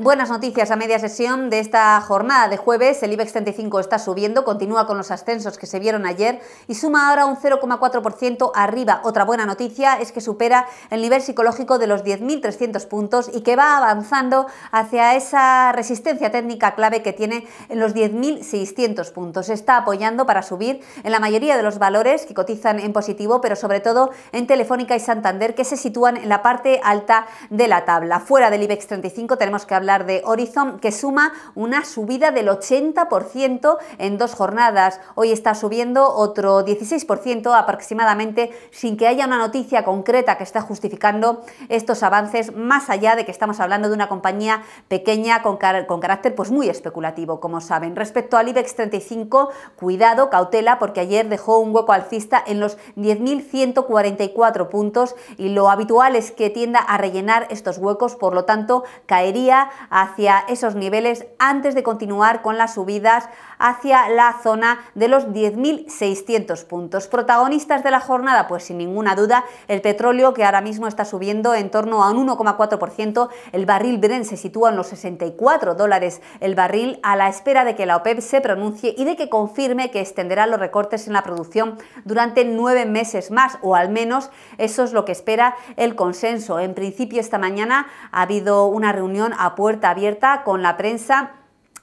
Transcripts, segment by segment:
Buenas noticias a media sesión de esta jornada de jueves. El IBEX 35 está subiendo, continúa con los ascensos que se vieron ayer y suma ahora un 0,4% arriba. Otra buena noticia es que supera el nivel psicológico de los 10.300 puntos y que va avanzando hacia esa resistencia técnica clave que tiene en los 10.600 puntos. está apoyando para subir en la mayoría de los valores que cotizan en positivo, pero sobre todo en Telefónica y Santander, que se sitúan en la parte alta de la tabla. Fuera del IBEX 35 tenemos que hablar de Horizon, que suma una subida del 80% en dos jornadas. Hoy está subiendo otro 16% aproximadamente sin que haya una noticia concreta que esté justificando estos avances, más allá de que estamos hablando de una compañía pequeña con, con carácter pues, muy especulativo, como saben. Respecto al IBEX 35, cuidado, cautela, porque ayer dejó un hueco alcista en los 10.144 puntos y lo habitual es que tienda a rellenar estos huecos, por lo tanto caería hacia esos niveles antes de continuar con las subidas hacia la zona de los 10.600 puntos. Protagonistas de la jornada, pues sin ninguna duda, el petróleo que ahora mismo está subiendo en torno a un 1,4%, el barril Brent se sitúa en los 64 dólares el barril a la espera de que la OPEP e se pronuncie y de que confirme que extenderá los recortes en la producción durante nueve meses más o al menos eso es lo que espera el consenso. En principio esta mañana ha habido una reunión a puerta puerta abierta con la prensa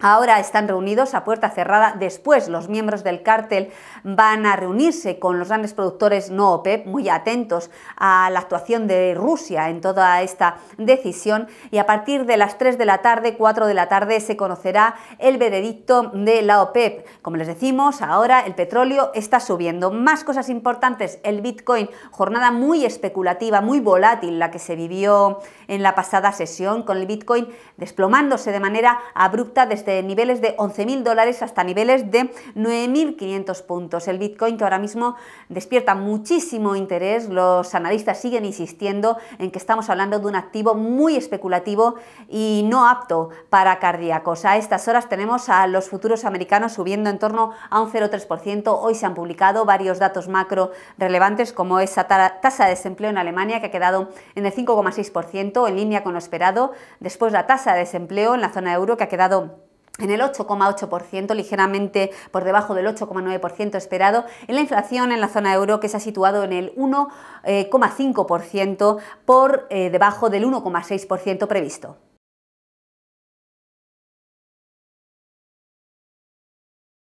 Ahora están reunidos a puerta cerrada. Después los miembros del cártel van a reunirse con los grandes productores no OPEP, e muy atentos a la actuación de Rusia en toda esta decisión. Y a partir de las 3 de la tarde, 4 de la tarde, se conocerá el veredicto de la OPEP. E Como les decimos, ahora el petróleo está subiendo. Más cosas importantes, el Bitcoin, jornada muy especulativa, muy volátil, la que se vivió en la pasada sesión, con el Bitcoin desplomándose de manera abrupta desde niveles de 11.000 dólares hasta niveles de 9.500 puntos. El Bitcoin que ahora mismo despierta muchísimo interés, los analistas siguen insistiendo en que estamos hablando de un activo muy especulativo y no apto para cardíacos. A estas horas tenemos a los futuros americanos subiendo en torno a un 0,3%. Hoy se han publicado varios datos macro relevantes como esa tasa de desempleo en Alemania que ha quedado en el 5,6% en línea con lo esperado. Después la tasa de desempleo en la zona euro que ha quedado en el 8,8%, ligeramente por debajo del 8,9% esperado, en la inflación en la zona euro que se ha situado en el 1,5% eh, por eh, debajo del 1,6% previsto.